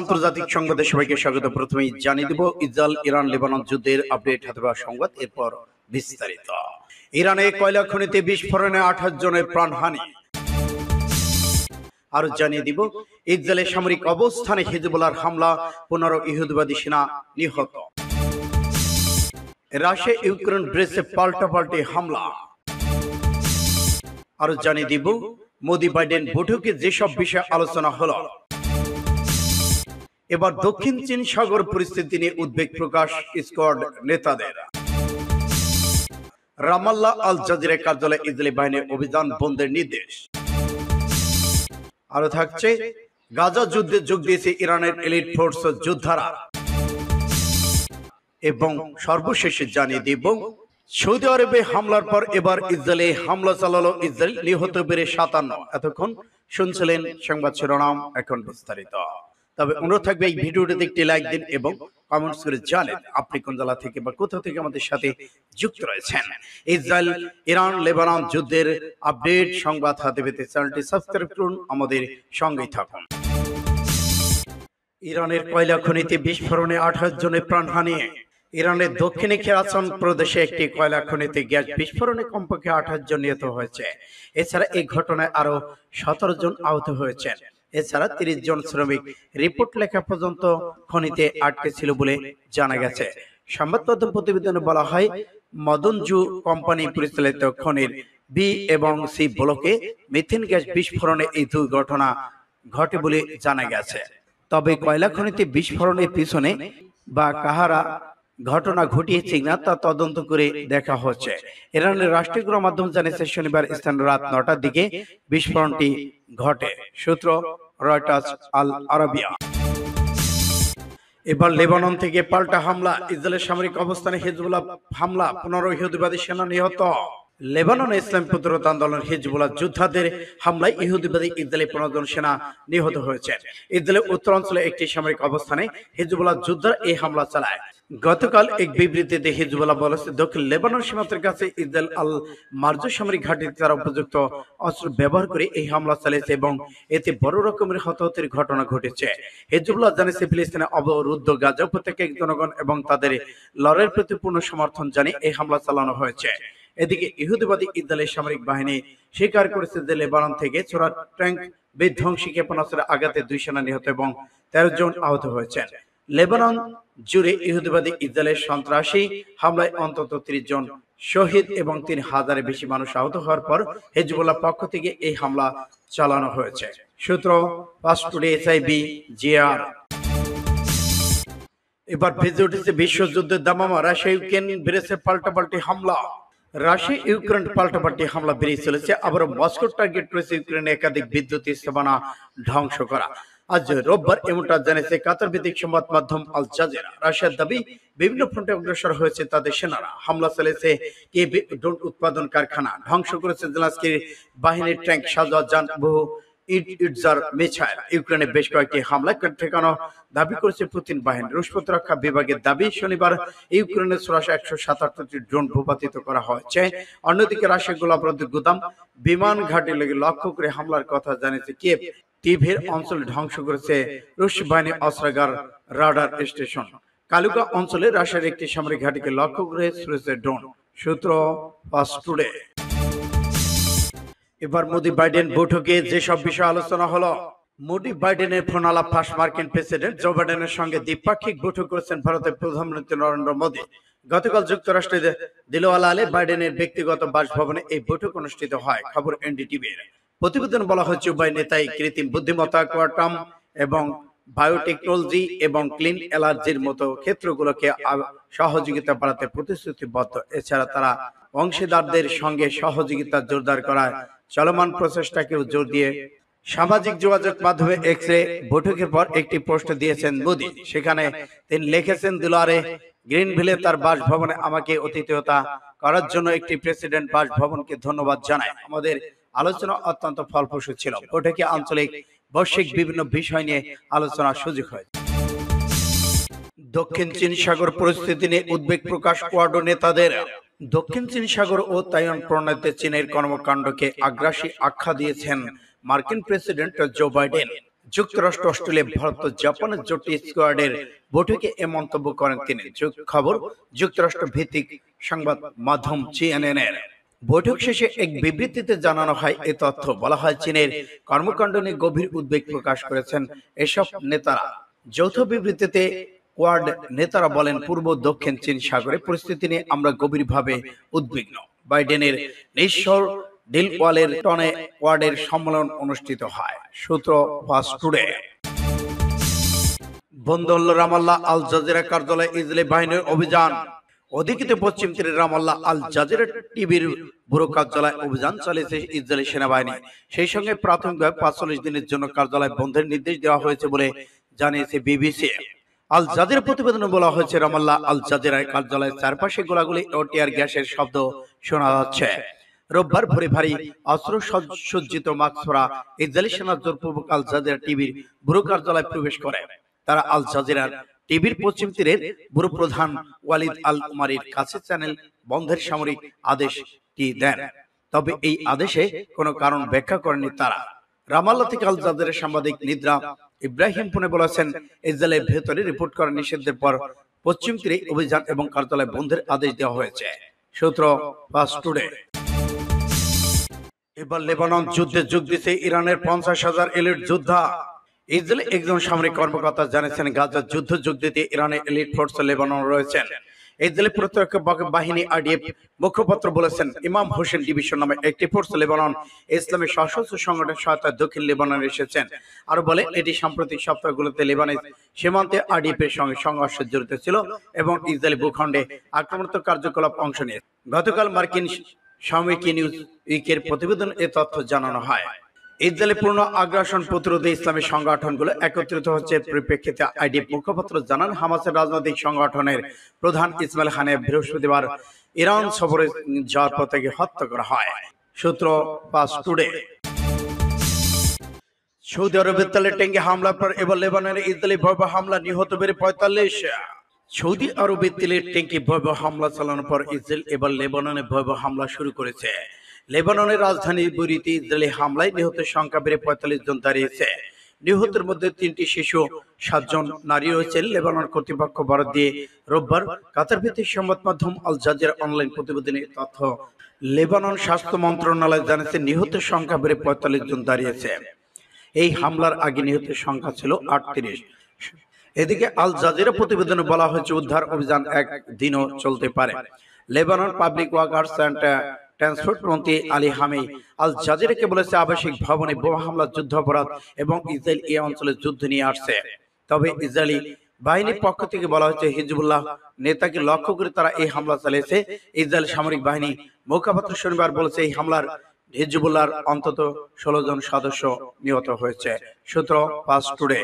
আন্তর্জাতিক সংবাদে সবাইকে জানিয়ে দেব ইরান লেবানন আপডেট সামরিক অবস্থানে হিজবুলার হামলা পনেরো ইহুদবাদী সেনা নিহত রাশিয়া ইউক্রেন ব্রেসে পাল্টে হামলা আরো জানিয়ে দিব মোদি বাইডেন বৈঠকে যেসব বিষয়ে আলোচনা হলো এবার দক্ষিণ চীন সাগর পরিস্থিতি নিয়ে উদ্বেগ প্রকাশ স্কোয়াড নেতাদের রামাল্লা আল জাজিরা কার্যালয়ে ইসরায়েলি বাহিনীর অভিযান বন্ধের নির্দেশ আরো থাকছে গাজা যুদ্ধে যোগ দিয়েছে ইরানের এলিট ফোর্স যোদ্ধারা এবং সর্বশেষে জানিয়ে দিব সৌদি আরবে হামলার পর এবার ইসরায়েলে হামলা চালালো ইসরায়েল নিহত বেড়ে সাতান্ন এতক্ষণ শুনছিলেন সংবাদ শিরোনাম এখন বিস্তারিত তবে অনুরোধ থাকবে এই ভিডিওটি দেখতে লাইক দিন এবং কমেন্টস করে জানেন আপনি কোন জেলা থেকে বা কোথা থেকে আমাদের সাথে যুক্ত রয়েছেন ইসরায়েল ইরান লেবানন যুদ্ধের আপডেট সংবাদ হাতে পেতে চ্যানেলটি সাবস্ক্রাইব করুন আমাদের সঙ্গেই থাকুন ইরানের কয়লা খনিতে বিস্ফোরণে আঠাশ জনের প্রাণহানি ইরানের দক্ষিণে খেরাসন প্রদেশে একটি কয়লা খনিতে গ্যাস বিস্ফোরণে কমপক্ষে আঠাশ জন নিহত হয়েছে এছাড়া এই ঘটনায় আরো সতেরো জন আহত হয়েছেন এছাড়া তিরিশ জন শ্রমিক রিপোর্ট লেখা পর্যন্ত খনিতে আটকে ছিল বলে জানা গেছে সংবাদ মাধ্যম প্রতিবেদনে বলা হয় মদনজু কোম্পানি পরিচালিত খনির বি এবং সি ব্লকে মিথেন গ্যাস বিস্ফোরণে এই দুর্ঘটনা ঘটে বলে জানা গেছে তবে কয়লা খনিতে বিস্ফোরণের পিছনে বা কাহারা ঘটনা ঘটিয়েছে না তা তদন্ত করে দেখা হচ্ছে ইরানের রাষ্ট্রীয় মাধ্যম জানিয়েছে শনিবার স্থানীয় রাত নটার দিকে বিস্ফোরণটি ঘটে সূত্র রয়টাস আল আরাবিয়া এবার লেবানন থেকে পাল্টা হামলা ইসরায়েলের সামরিক অবস্থানে হিজবুল্লাহ হামলা পনেরো ইহুদিবাদী সেনা নিহত লেবাননে ইসলাম প্রতিরোধ আন্দোলন হিজবুল্লাহ যোদ্ধাদের হামলায় ইহুদিবাদী ইসরায়েলি পনেরো সেনা নিহত হয়েছে উত্তর অঞ্চলে একটি সামরিক অবস্থানে হিজবুল্লাহ যোদ্ধার এই হামলা চালায় গতকাল এক বিবৃতিতে হিজবুল্লাহ বলেছে দক্ষিণ লেবানন সীমান্তের কাছে ইদাল আল মার্জ সামরিক ঘাটিতে তারা উপযুক্ত অস্ত্র ব্যবহার করে এই হামলা চালিয়েছে এবং এতে বড় রকমের হতাহতের ঘটনা ঘটেছে হিজবুল্লাহ জানিয়েছে ফিলিস্তিনে অবরুদ্ধ গাজা উপত্যকায় জনগণ এবং তাদের লড়াইয়ের প্রতি পূর্ণ সমর্থন জানিয়ে এই হামলা চালানো হয়েছে এদিকে ইহুদিবাদী ইদালের সামরিক বাহিনী স্বীকার করেছে যে লেবানন থেকে চোরা ট্যাঙ্ক বিধ্বংসী ক্ষেপণাস্ত্রের আঘাতে দুই সেনা নিহত এবং তেরো জন আহত হয়েছে লেবানন জুড়ে ইহুদিবাদী ইদালের সন্ত্রাসী হামলায় অন্তত ত্রিশ জন শহীদ এবং তিন হাজারের বেশি মানুষ আহত হওয়ার পর হেজবুল্লাহ পক্ষ থেকে এই হামলা চালানো হয়েছে সূত্র পাস টুডে এসআইবি জিআর এবার ভেজে উঠেছে বিশ্বযুদ্ধের দামামা রাশিয়া ইউক্রেন বেড়েছে পাল্টা পাল্টি হামলা রাশিয়া ইউক্রেন পাল্টাপাল্টি হামলা বেরিয়ে চলেছে আবার মস্কো টার্গেট রয়েছে ইউক্রেনে একাধিক বিদ্যুৎ স্থাপনা ধ্বংস করা আজ রোববার এমনটা জানিয়েছে কাতার ভিত্তিক সংবাদ মাধ্যম আল জাজিরা রাশিয়ার দাবি বিভিন্ন ফ্রন্টে অগ্রসর হয়েছে তাদের সেনারা হামলা চালিয়েছে কে ডোন উৎপাদন কারখানা ধ্বংস করেছে জেলাস্কির বাহিনীর ট্যাঙ্ক সাজা যান বহু ইটজার মিছাইল ইউক্রেনে বেশ কয়েকটি হামলা ঠেকানো দাবি করেছে পুতিন বাহিনী রুশ প্রতিরক্ষা বিভাগের দাবি শনিবার ইউক্রেনের সরাসরি একশো সাতাত্তরটি ড্রোন ভূপাতিত করা হয়েছে অন্যদিকে রাশিয়া গোলাবরুদ্ধ গুদাম বিমান ঘাটে লেগে লক্ষ্য করে হামলার কথা জানিয়েছে কিয়েভ টিভির অঞ্চল ধ্বংস করেছে রুশ বাহিনী অস্ত্রাগার রাডার স্টেশন কালুকা অঞ্চলে রাশিয়ার একটি সামরিক ঘাটিকে লক্ষ্য করে ছুড়েছে ড্রোন সূত্র পাস্টুডে এবার মোদি বাইডেন বৈঠকে যেসব বিষয় আলোচনা হলো মোদি বাইডেনের ফোন আলাপ ফাঁস মার্কিন প্রেসিডেন্ট জো বাইডেনের সঙ্গে দ্বিপাক্ষিক বৈঠক করেছেন ভারতের প্রধানমন্ত্রী নরেন্দ্র মোদী গতকাল যুক্তরাষ্ট্রের দিলওয়ালা আলী বাইডেনের ব্যক্তিগত বাসভবনে এই বৈঠক অনুষ্ঠিত হয় খবর এনডিটিভির প্রতিবেদন বলা হয়েছে উভয় নেতাই কৃত্রিম বুদ্ধিমত্তা কোয়াটাম এবং বায়োটেকনোলজি এবং ক্লিন এলার্জির মতো ক্ষেত্রগুলোকে সহযোগিতা বাড়াতে প্রতিশ্রুতিবদ্ধ এছাড়া তারা অংশীদারদের সঙ্গে সহযোগিতা জোরদার করায় চলমান প্রচেষ্টাকে জোর দিয়ে সামাজিক যোগাযোগ মাধ্যমে এক্স রে বৈঠকের পর একটি পোস্ট দিয়েছেন মোদি সেখানে তিনি লিখেছেন দুলারে গ্রিন ভিলে তার বাসভবনে আমাকে অতিথিয়তা করার জন্য একটি প্রেসিডেন্ট বাসভবনকে ধন্যবাদ জানায় আমাদের আলোচনা অত্যন্ত ফলপ্রসূ ছিল বৈঠকে আঞ্চলিক বৈশ্বিক বিভিন্ন বিষয় নিয়ে আলোচনা সুযোগ হয় দক্ষিণ চীন সাগর পরিস্থিতি নিয়ে উদ্বেগ প্রকাশ কোয়াডো নেতাদের দক্ষিণ চীন সাগর ও তাইওয়ান প্রণয়তে চীনের কর্মকাণ্ডকে আগ্রাসী আখ্যা দিয়েছেন মার্কিন প্রেসিডেন্ট জো বাইডেন যুক্তরাষ্ট্র অস্ট্রেলিয়া ভারত ও জাপানের জোটি স্কোয়াডের বৈঠকে এ মন্তব্য করেন তিনি খবর যুক্তরাষ্ট্র ভিত্তিক সংবাদ মাধ্যম সিএনএন এর বৈঠক শেষে এক বিবৃতিতে জানানো হয় এ তথ্য বলা হয় চীনের কর্মকাণ্ড নিয়ে গভীর উদ্বেগ প্রকাশ করেছেন এসব নেতারা যৌথ বিবৃতিতে ওয়ার্ড নেতারা বলেন পূর্ব দক্ষিণ চীন সাগরে পরিস্থিতি নিয়ে আমরা গভীরভাবে উদ্বিগ্ন বাইডেনের নিঃস্বর ডিলওয়ালের টনে ওয়ার্ডের সম্মেলন অনুষ্ঠিত হয় সূত্র ফাস্টুডে টুডে রামাল্লাহ আল জাজিরা কার্যালয়ে ইসরায়েলি বাহিনীর অভিযান অধিকৃত পশ্চিম তীরের রামাল্লাহ আল জাজিরা টিভির ব্যুরো কার্যালয়ে অভিযান চালিয়েছে ইসরায়েলি সেনাবাহিনী সেই সঙ্গে প্রাথমিকভাবে পাঁচচল্লিশ দিনের জন্য কার্যালয় বন্ধের নির্দেশ দেওয়া হয়েছে বলে জানিয়েছে বিবিসি আল জাদের প্রতিবেদনে বলা হয়েছে রমাল্লা আল জাদের কার্যালয়ের চারপাশে গোলাগুলি ও টিয়ার গ্যাসের শব্দ শোনা যাচ্ছে রোববার ভোরে ভারী অস্ত্র সজ্জিত মাকসরা ইসরায়েলি সেনা জোরপূর্বক আল জাদের টিভির ব্যুরো কার্যালয়ে প্রবেশ করে তারা আল জাজিরার টিভির পশ্চিম তীরের ব্যুরো প্রধান ওয়ালিদ আল উমারির কাছে চ্যানেল বন্ধের সামরিক আদেশ কি দেন তবে এই আদেশে কোনো কারণ ব্যাখ্যা করেনি তারা রামাল্লা থেকে আল জাদের সাংবাদিক নিদ্রা ইব্রাহিম পুনে বলেছেন ইসরায়েলের ভেতরে রিপোর্ট করা নিষেধের পর পশ্চিম তীরে অভিযান এবং কার্যালয় বন্ধের আদেশ দেওয়া হয়েছে সূত্র টুডে এবার লেবানন যুদ্ধে যোগ দিতে ইরানের পঞ্চাশ হাজার এলিট যোদ্ধা ইসরায়েলের একজন সামরিক কর্মকর্তা জানিয়েছেন গাজার যুদ্ধ যোগ দিতে ইরানের এলিট ফোর্স লেবানন রয়েছেন এই দিল্লি প্রত্যক্ষ বাহিনী আরডিএফ মুখপাত্র বলেছেন ইমাম হোসেন ডিভিশন নামে একটি ফোর্স লেবানন ইসলামী সশস্ত্র সংগঠন সহায়তা দক্ষিণ লেবানন এসেছেন আর বলে এটি সাম্প্রতিক সপ্তাহগুলোতে লেবানিজ সীমান্তে আরডিএফ এর সঙ্গে সংঘর্ষ জড়িত ছিল এবং ইসরায়েল ভূখণ্ডে আক্রমণাত্মক কার্যকলাপ অংশ নিয়েছে গতকাল মার্কিন সাময়িকী নিউজ উইকের প্রতিবেদন এ তথ্য জানানো হয় ইসরায়েলের পূর্ণ আগ্রাসন প্রতিরোধে ইসলামী সংগঠনগুলো একত্রিত হচ্ছে পরিপ্রেক্ষিতে আইডি মুখপাত্র জানান হামাসের রাজনৈতিক সংগঠনের প্রধান ইসমাইল খানে বৃহস্পতিবার ইরান সফরে যাওয়ার পর থেকে হত্যা করা হয় সূত্র পাস টুডে সৌদি আরবে তালে টেঙ্গে হামলার পর এবার লেবাননের ইসরায়েলি ভয়াবহ হামলা নিহত বেড়ে পঁয়তাল্লিশ সৌদি আরবে তেলের ট্যাঙ্কে ভয়াবহ হামলা চালানোর পর ইসরায়েল এবার লেবাননে ভয়াবহ হামলা শুরু করেছে লেবাননের রাজধানী বুরিতে ইসরায়েলি হামলায় নিহতের সংখ্যা বেড়ে পঁয়তাল্লিশ জন দাঁড়িয়েছে নিহতের মধ্যে তিনটি শিশু সাতজন নারী রয়েছেন লেবানন কর্তৃপক্ষ বরাদ দিয়ে রোববার কাতার ভিত্তিক সংবাদ মাধ্যম আল জাজের অনলাইন প্রতিবেদনের তথ্য লেবানন স্বাস্থ্য মন্ত্রণালয় জানিয়েছে নিহতের সংখ্যা বেড়ে পঁয়তাল্লিশ জন দাঁড়িয়েছে এই হামলার আগে নিহতের সংখ্যা ছিল আটত্রিশ এদিকে আল জাজিরা প্রতিবেদনে বলা হয়েছে উদ্ধার অভিযান একদিনও চলতে পারে Lebanon public workers and Israel তবে বাহিনীর পক্ষ থেকে বলা হয়েছে নেতাকে লক্ষ্য করে তারা এই হামলা চালিয়েছে সামরিক বাহিনী মুখপাত্র শনিবার বলেছে এই হামলার হিজবুল্লাহর অন্তত ষোলো জন সদস্য নিহত হয়েছে সূত্র পাঁচ টুডে